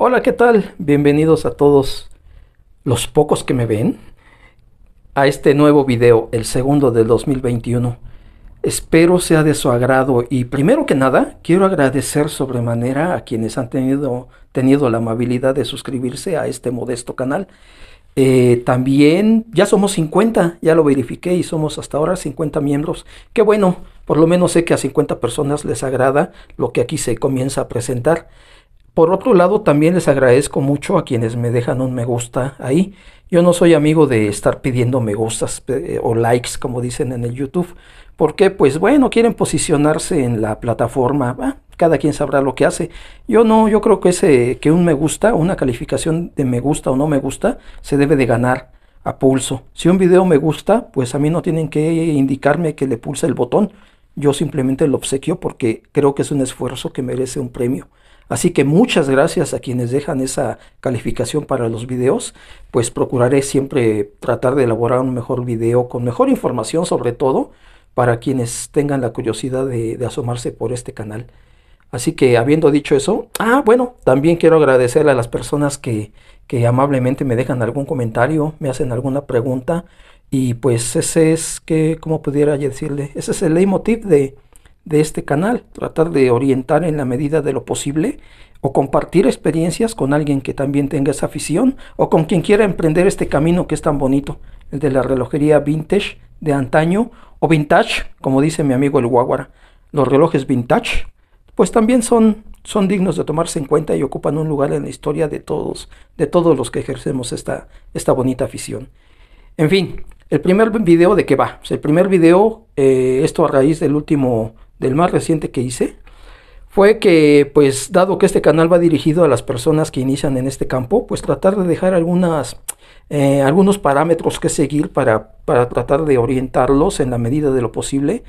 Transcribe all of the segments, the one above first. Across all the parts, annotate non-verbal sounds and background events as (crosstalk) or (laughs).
Hola, ¿qué tal? Bienvenidos a todos los pocos que me ven a este nuevo video, el segundo del 2021. Espero sea de su agrado y primero que nada quiero agradecer sobremanera a quienes han tenido, tenido la amabilidad de suscribirse a este modesto canal. Eh, también ya somos 50, ya lo verifiqué y somos hasta ahora 50 miembros. Qué bueno, por lo menos sé que a 50 personas les agrada lo que aquí se comienza a presentar. Por otro lado, también les agradezco mucho a quienes me dejan un me gusta ahí. Yo no soy amigo de estar pidiendo me gustas eh, o likes, como dicen en el YouTube, porque pues bueno, quieren posicionarse en la plataforma. Ah, cada quien sabrá lo que hace. Yo no, yo creo que ese que un me gusta, una calificación de me gusta o no me gusta, se debe de ganar a pulso. Si un video me gusta, pues a mí no tienen que indicarme que le pulse el botón. Yo simplemente lo obsequio porque creo que es un esfuerzo que merece un premio. Así que muchas gracias a quienes dejan esa calificación para los videos, pues procuraré siempre tratar de elaborar un mejor video con mejor información sobre todo para quienes tengan la curiosidad de, asomarse por este canal. Así que habiendo dicho eso, ah, bueno, también quiero agradecer a las personas que, que amablemente me dejan algún comentario, me hacen alguna pregunta. Y pues ese es que, como pudiera decirle, ese es el leitmotiv de, de este canal, tratar de orientar en la medida de lo posible o compartir experiencias con alguien que también tenga esa afición o con quien quiera emprender este camino que es tan bonito, el de la relojería vintage de antaño o vintage, como dice mi amigo el Guaguara. Los relojes vintage, pues también son, son dignos de tomarse en cuenta y ocupan un lugar en la historia de todos, de todos los que ejercemos esta, esta bonita afición. En fin, el primer video de qué va. El primer video, eh, esto a raíz del último del más reciente que hice, fue que, pues, dado que este canal va dirigido a las personas que inician en este campo, pues tratar de dejar algunas, eh, algunos parámetros que seguir para, tratar de orientarlos en la medida de lo posible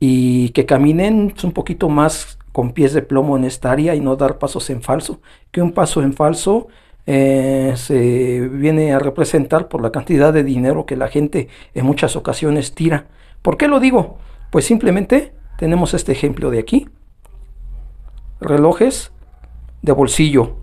y que caminen un poquito más con pies de plomo en esta área y no dar pasos en falso, que un paso en falso eh, se viene a representar por la cantidad de dinero que la gente en muchas ocasiones tira. ¿Por qué lo digo? Pues simplemente tenemos este ejemplo de aquí. Relojes de bolsillo.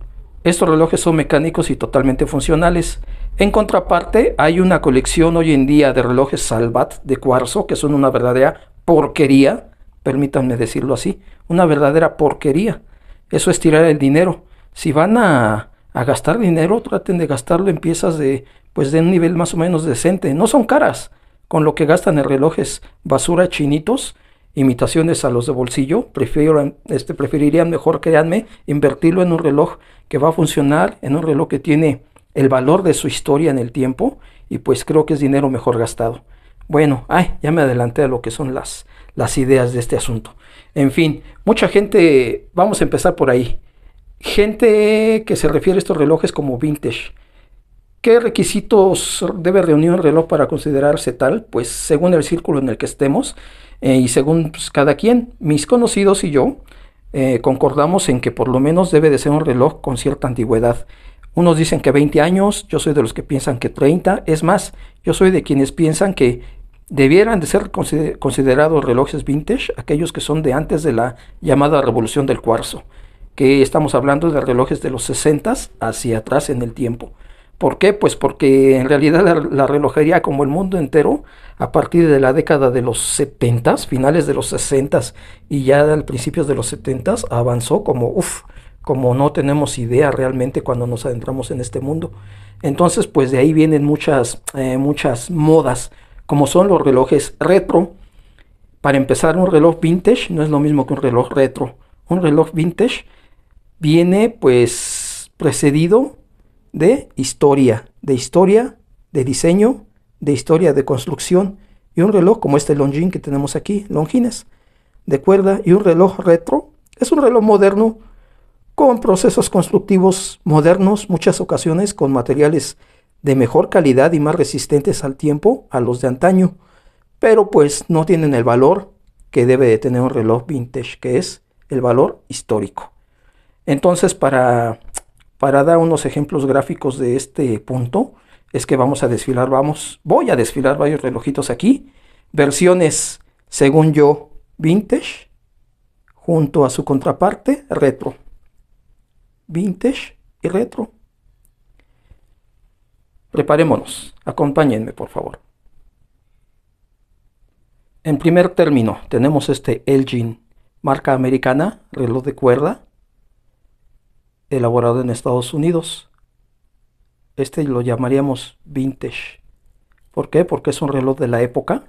Estos relojes son mecánicos y totalmente funcionales. En contraparte, hay una colección hoy en día de relojes Salvat de cuarzo, que son una verdadera porquería, permítanme decirlo así, una verdadera porquería. Eso es tirar el dinero. Si van a, a gastar dinero, traten de gastarlo en piezas de, pues de un nivel más o menos decente. No son caras. Con lo que gastan en relojes basura chinitos, imitaciones a los de bolsillo, prefiero, este, preferirían mejor, créanme, invertirlo en un reloj que va a funcionar, en un reloj que tiene el valor de su historia en el tiempo y pues creo que es dinero mejor gastado. Bueno, ay, ya me adelanté a lo que son las, las ideas de este asunto. En fin, mucha gente, vamos a empezar por ahí. Gente que se refiere a estos relojes como vintage, ¿Qué requisitos debe reunir un reloj para considerarse tal? Pues según el círculo en el que estemos eh, y según pues, cada quien, mis conocidos y yo eh, concordamos en que por lo menos debe de ser un reloj con cierta antigüedad. Unos dicen que 20 años, yo soy de los que piensan que 30, es más, yo soy de quienes piensan que debieran de ser considerados relojes vintage aquellos que son de antes de la llamada revolución del cuarzo, que estamos hablando de relojes de los 60 hacia atrás en el tiempo. ¿Por qué? Pues porque en realidad la, relojería, como el mundo entero, a partir de la década de los 70, finales de los 60 y ya al principios de los 70, avanzó como, uff, como no tenemos idea realmente cuando nos adentramos en este mundo. Entonces, pues de ahí vienen muchas, eh, muchas modas, como son los relojes retro. Para empezar, un reloj vintage no es lo mismo que un reloj retro. Un reloj vintage viene pues precedido de historia, de historia, de diseño, de historia de construcción y un reloj como este Longines que tenemos aquí, Longines, de cuerda y un reloj retro. Es un reloj moderno con procesos constructivos modernos, muchas ocasiones con materiales de mejor calidad y más resistentes al tiempo a los de antaño, pero pues no tienen el valor que debe de tener un reloj vintage, que es el valor histórico. Entonces, para para dar unos ejemplos gráficos de este punto, es que vamos a desfilar, vamos, voy a desfilar varios relojitos aquí. Versiones, según yo, vintage, junto a su contraparte, retro. Vintage y retro. Preparémonos, acompáñenme por favor. En primer término, tenemos este Elgin, marca americana, reloj de cuerda, elaborado en Estados Unidos. Este lo llamaríamos vintage. ¿Por qué? Porque es un reloj de la época.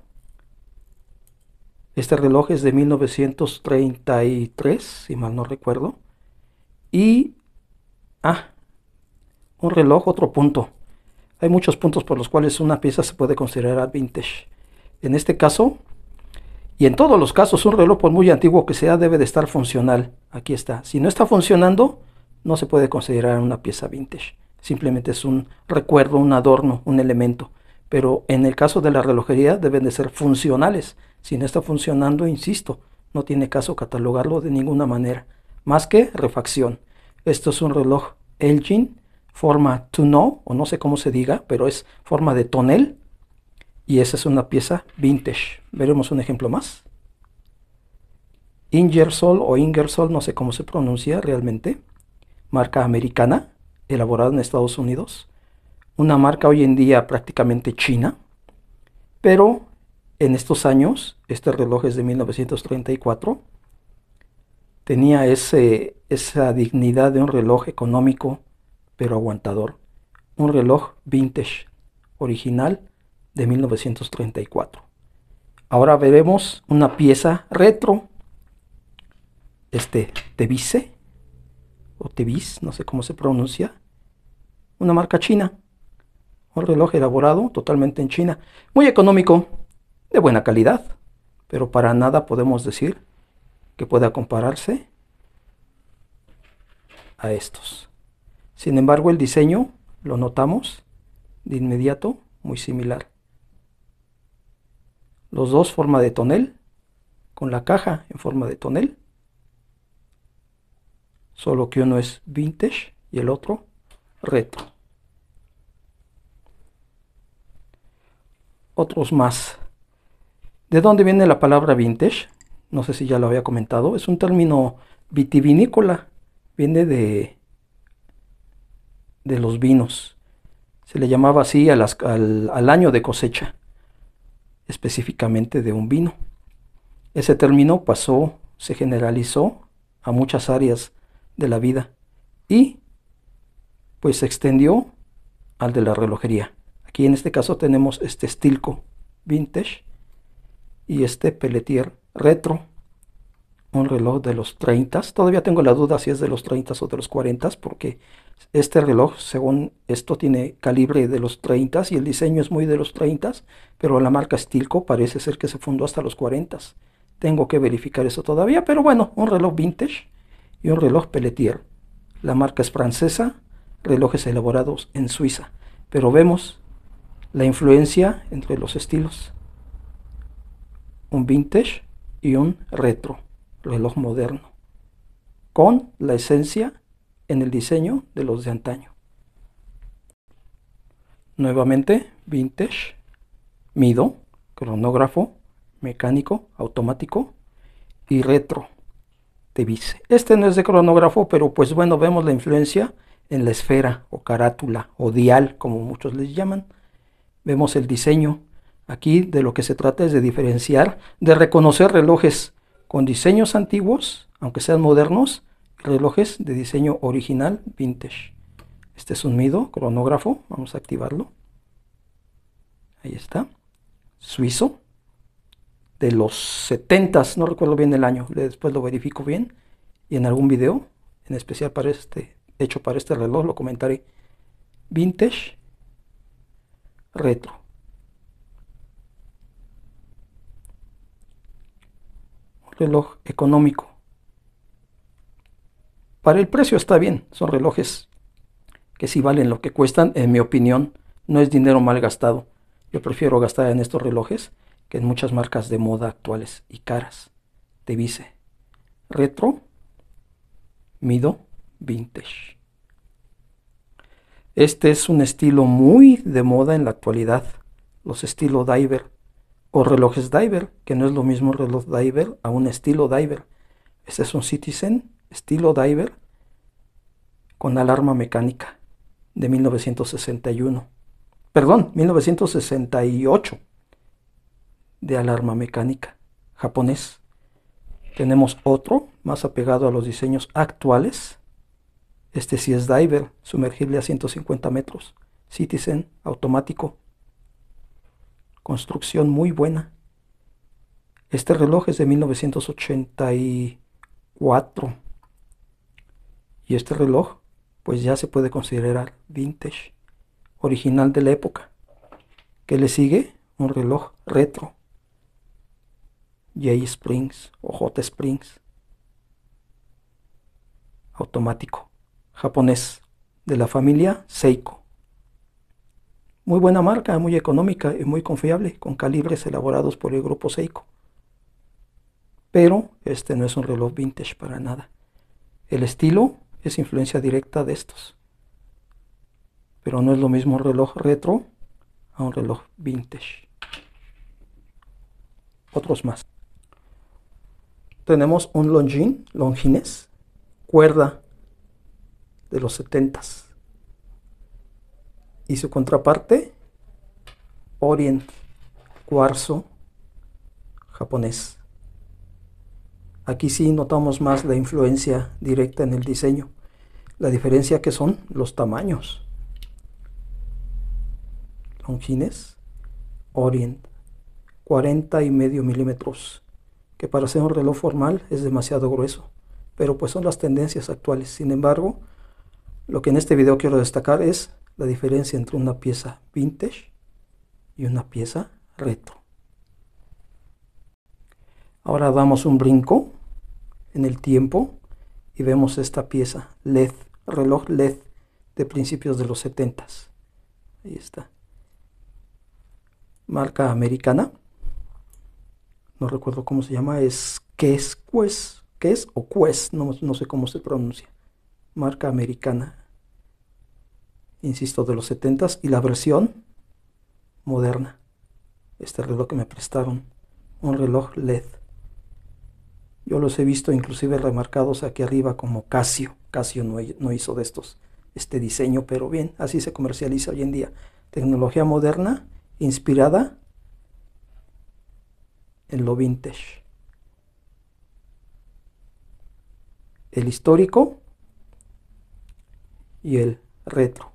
Este reloj es de 1933, si mal no recuerdo. Y... Ah, un reloj, otro punto. Hay muchos puntos por los cuales una pieza se puede considerar vintage. En este caso, y en todos los casos, un reloj por muy antiguo que sea debe de estar funcional. Aquí está. Si no está funcionando, no se puede considerar una pieza vintage. Simplemente es un recuerdo, un adorno, un elemento. Pero en el caso de la relojería deben de ser funcionales. Si no está funcionando, insisto, no tiene caso catalogarlo de ninguna manera, más que refacción. Esto es un reloj Elgin, forma to know, o no sé cómo se diga, pero es forma de tonel. Y esa es una pieza vintage. Veremos un ejemplo más. Ingersoll o Ingersoll, no sé cómo se pronuncia realmente marca americana, elaborada en Estados Unidos, una marca hoy en día prácticamente china, pero en estos años, este reloj es de 1934, tenía ese, esa dignidad de un reloj económico, pero aguantador, un reloj vintage, original de 1934. Ahora veremos una pieza retro, este de Vice, o Tevis, no sé cómo se pronuncia, una marca china, un reloj elaborado totalmente en China, muy económico, de buena calidad, pero para nada podemos decir que pueda compararse a estos. Sin embargo, el diseño lo notamos de inmediato muy similar. Los dos forma de tonel, con la caja en forma de tonel, solo que uno es vintage y el otro retro. Otros más. ¿De dónde viene la palabra vintage? No sé si ya lo había comentado. Es un término vitivinícola. Viene de, de los vinos. Se le llamaba así al año de cosecha, específicamente de un vino. Ese término pasó, se generalizó a muchas áreas de la vida y pues se extendió al de la relojería. Aquí en este caso tenemos este Stilco Vintage y este Peletier Retro, un reloj de los 30. Todavía tengo la duda si es de los 30 o de los 40 porque este reloj, según esto, tiene calibre de los 30 y el diseño es muy de los 30, pero la marca Stilco parece ser que se fundó hasta los 40. Tengo que verificar eso todavía, pero bueno, un reloj vintage y un reloj Pelletier. La marca es francesa, relojes elaborados en Suiza, pero vemos la influencia entre los estilos. Un vintage y un retro, reloj moderno, con la esencia en el diseño de los de antaño. Nuevamente, vintage, mido, cronógrafo, mecánico, automático y retro. Este no es de cronógrafo, pero pues bueno, vemos la influencia en la esfera o carátula o dial, como muchos les llaman. Vemos el diseño. Aquí de lo que se trata es de diferenciar, de reconocer relojes con diseños antiguos, aunque sean modernos, relojes de diseño original vintage. Este es un mido cronógrafo, vamos a activarlo. Ahí está, suizo de los 70, no recuerdo bien el año, después lo verifico bien y en algún video, en especial para este, hecho para este reloj, lo comentaré. Vintage Retro. reloj económico. Para el precio está bien, son relojes que si valen lo que cuestan, en mi opinión, no es dinero mal gastado. Yo prefiero gastar en estos relojes que en muchas marcas de moda actuales y caras, te dice retro, mido, vintage. Este es un estilo muy de moda en la actualidad, los estilo diver o relojes diver, que no es lo mismo reloj diver a un estilo diver. Este es un Citizen estilo diver con alarma mecánica de 1961. Perdón, 1968 de alarma mecánica japonés. Tenemos otro más apegado a los diseños actuales. Este si es diver, sumergible a 150 metros. Citizen automático. Construcción muy buena. Este reloj es de 1984. Y este reloj pues ya se puede considerar vintage, original de la época. que le sigue? Un reloj retro J Springs o Hot Springs. Automático. Japonés. De la familia Seiko. Muy buena marca, muy económica y muy confiable, con calibres elaborados por el grupo Seiko. Pero este no es un reloj vintage para nada. El estilo es influencia directa de estos. Pero no es lo mismo un reloj retro a un reloj vintage. Otros más tenemos un longines, cuerda de los 70 y su contraparte Orient, cuarzo japonés. Aquí sí notamos más la influencia directa en el diseño, la diferencia que son los tamaños. Longines, Orient, 40 y medio milímetros que para hacer un reloj formal es demasiado grueso, pero pues son las tendencias actuales. Sin embargo, lo que en este video quiero destacar es la diferencia entre una pieza vintage y una pieza retro. Ahora damos un brinco en el tiempo y vemos esta pieza LED, reloj LED de principios de los 70. Ahí está. Marca americana no recuerdo cómo se llama, es que es Quest, que es o Quest, no, sé cómo se pronuncia, marca americana, insisto, de los 70s y la versión moderna. Este reloj que me prestaron, un reloj LED. Yo los he visto inclusive remarcados aquí arriba como Casio. Casio no hizo de estos este diseño, pero bien, así se comercializa hoy en día. Tecnología moderna inspirada en lo vintage. El histórico y el retro.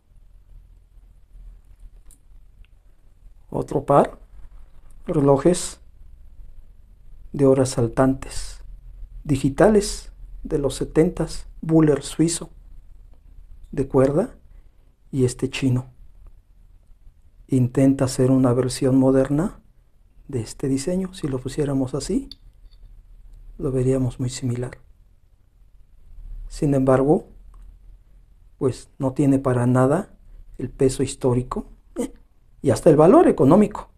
Otro par, relojes de horas saltantes, digitales de los 70 Buller suizo, de cuerda, y este chino. Intenta hacer una versión moderna de este diseño. Si lo pusiéramos así, lo veríamos muy similar. Sin embargo, pues no tiene para nada el peso histórico eh, y hasta el valor económico.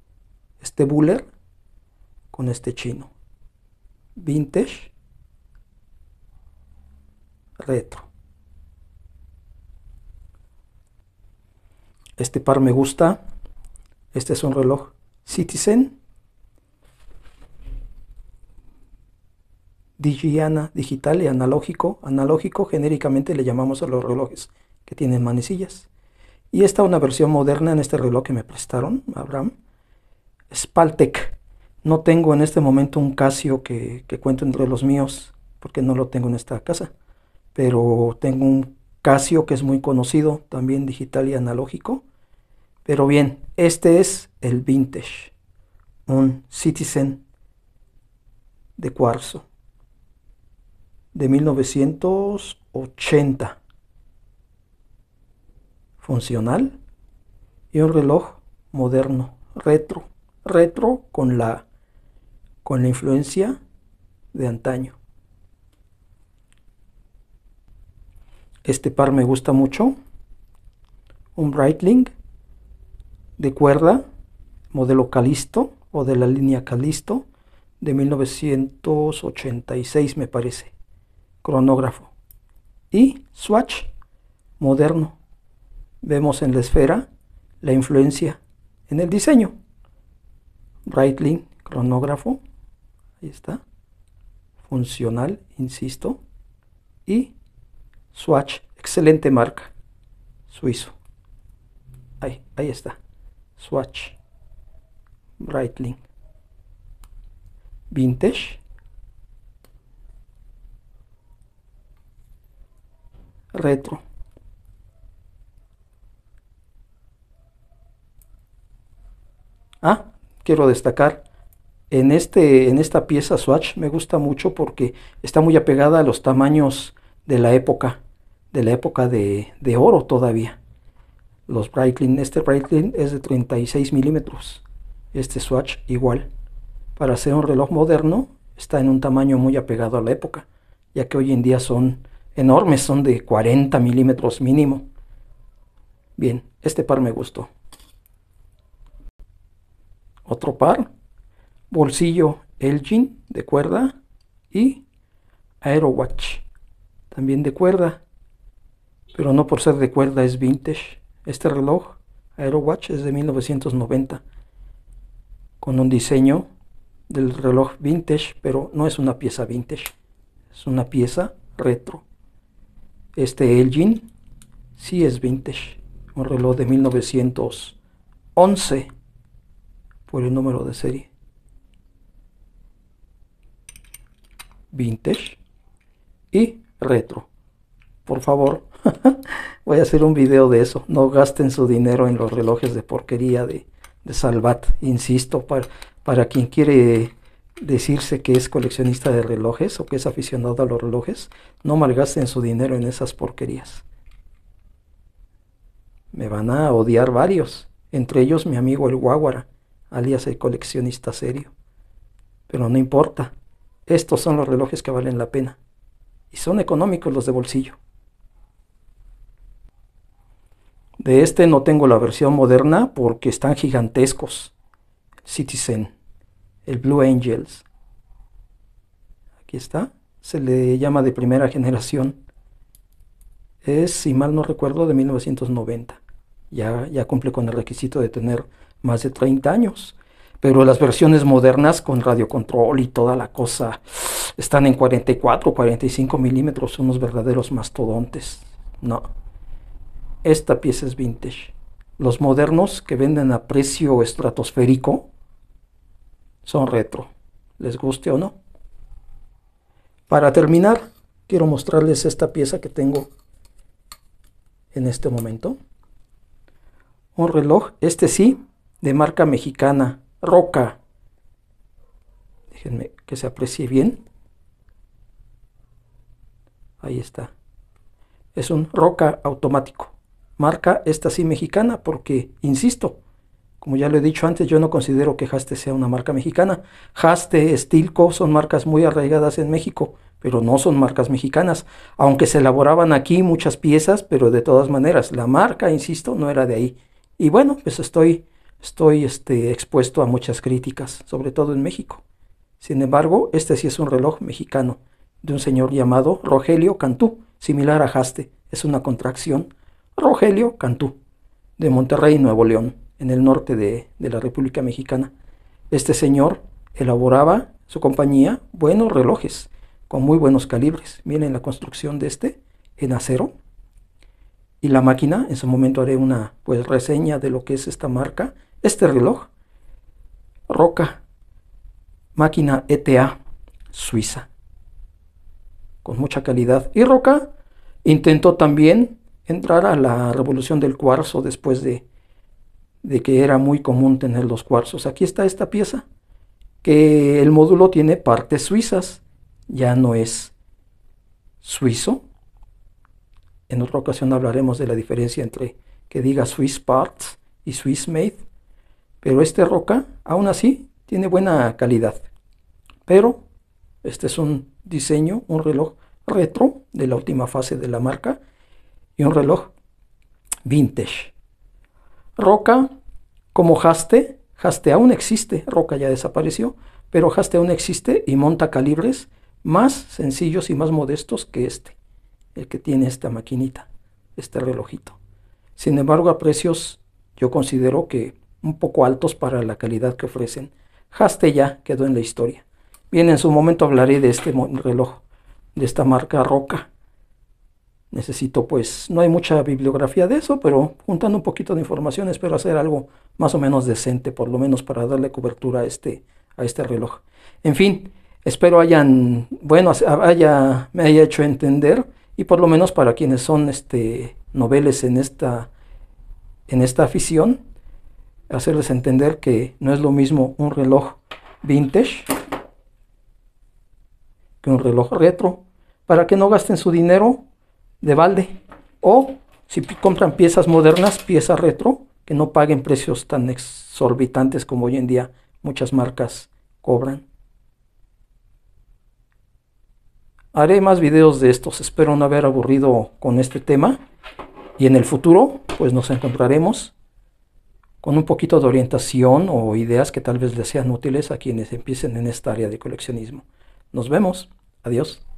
Este Buller con este chino. Vintage. Retro. Este par me gusta. Este es un reloj Citizen Digiana digital y analógico. Analógico genéricamente le llamamos a los relojes que tienen manecillas. Y esta una versión moderna en este reloj que me prestaron, Abraham. Spaltec. No tengo en este momento un Casio que, que cuento entre los míos, porque no lo tengo en esta casa. Pero tengo un Casio que es muy conocido, también digital y analógico. Pero bien, este es el vintage, un Citizen de cuarzo de 1980. Funcional y un reloj moderno, retro, retro con la con la influencia de antaño. Este par me gusta mucho. Un Breitling de cuerda, modelo Calisto o de la línea Calisto de 1986 me parece cronógrafo. Y Swatch, moderno. Vemos en la esfera la influencia en el diseño. Breitling, cronógrafo. Ahí está. Funcional, insisto. Y Swatch, excelente marca. Suizo. Ahí, ahí está. Swatch. Breitling. Vintage. retro. Ah, quiero destacar, en, este, en esta pieza Swatch me gusta mucho porque está muy apegada a los tamaños de la época, de la época de, de oro todavía. Los Breitling, este Breitling es de 36 milímetros, este Swatch igual. Para ser un reloj moderno está en un tamaño muy apegado a la época, ya que hoy en día son enormes, son de 40 milímetros mínimo. Bien, este par me gustó. Otro par, bolsillo Elgin de cuerda y Aerowatch, también de cuerda, pero no por ser de cuerda es vintage. Este reloj Aerowatch es de 1990 con un diseño del reloj vintage, pero no es una pieza vintage, es una pieza retro. Este Elgin sí es vintage, un reloj de 1911 por el número de serie. Vintage y retro. Por favor, (laughs) voy a hacer un video de eso. No gasten su dinero en los relojes de porquería de, Salvat. Insisto, para, para quien quiere decirse que es coleccionista de relojes o que es aficionado a los relojes, no malgasten su dinero en esas porquerías. Me van a odiar varios, entre ellos mi amigo el Guaguara, alias el coleccionista serio. Pero no importa, estos son los relojes que valen la pena. Y son económicos los de bolsillo. De este no tengo la versión moderna porque están gigantescos. Citizen el Blue Angels. Aquí está. Se le llama de primera generación. Es, si mal no recuerdo, de 1990. Ya, ya cumple con el requisito de tener más de 30 años. Pero las versiones modernas con radiocontrol y toda la cosa están en 44, 45 milímetros. Son unos verdaderos mastodontes. No. Esta pieza es vintage. Los modernos que venden a precio estratosférico son retro, les guste o no. Para terminar, quiero mostrarles esta pieza que tengo en este momento. Un reloj, este sí, de marca mexicana, Roca. Déjenme que se aprecie bien. Ahí está. Es un Roca automático. Marca esta sí mexicana porque, insisto, como ya lo he dicho antes, yo no considero que Haste sea una marca mexicana. Haste, Stilco son marcas muy arraigadas en México, pero no son marcas mexicanas, aunque se elaboraban aquí muchas piezas, pero de todas maneras, la marca, insisto, no era de ahí. Y bueno, pues estoy, estoy este, expuesto a muchas críticas, sobre todo en México. Sin embargo, este sí es un reloj mexicano, de un señor llamado Rogelio Cantú, similar a Haste, es una contracción. Rogelio Cantú, de Monterrey, Nuevo León en el norte de, la República Mexicana. Este señor elaboraba su compañía buenos relojes con muy buenos calibres. Miren la construcción de este en acero. Y la máquina, en su momento haré una pues reseña de lo que es esta marca, este reloj. Roca, máquina ETA, Suiza, con mucha calidad. Y Roca intentó también entrar a la revolución del cuarzo después de de que era muy común tener los cuarzos. Aquí está esta pieza, que el módulo tiene partes suizas, ya no es suizo. En otra ocasión hablaremos de la diferencia entre que diga Swiss Parts y Swiss Made, pero este roca, aún así, tiene buena calidad. Pero este es un diseño, un reloj retro de la última fase de la marca y un reloj vintage. Roca como Haste, Haste aún existe, Roca ya desapareció, pero Haste aún existe y monta calibres más sencillos y más modestos que este, el que tiene esta maquinita, este relojito. Sin embargo, a precios yo considero que un poco altos para la calidad que ofrecen. Haste ya quedó en la historia. Bien, en su momento hablaré de este reloj, de esta marca Roca necesito, pues, no hay mucha bibliografía de eso, pero juntando un poquito de información espero hacer algo más o menos decente, por lo menos para darle cobertura a este, a este reloj. En fin, espero hayan, bueno, haya, me haya hecho entender y por lo menos para quienes son este, noveles en esta, en esta afición, hacerles entender que no es lo mismo un reloj vintage que un reloj retro, para que no gasten su dinero de balde. O si compran piezas modernas, piezas retro, que no paguen precios tan exorbitantes como hoy en día muchas marcas cobran. Haré más videos de estos, espero no haber aburrido con este tema y en el futuro pues nos encontraremos con un poquito de orientación o ideas que tal vez les sean útiles a quienes empiecen en esta área de coleccionismo. Nos vemos, adiós.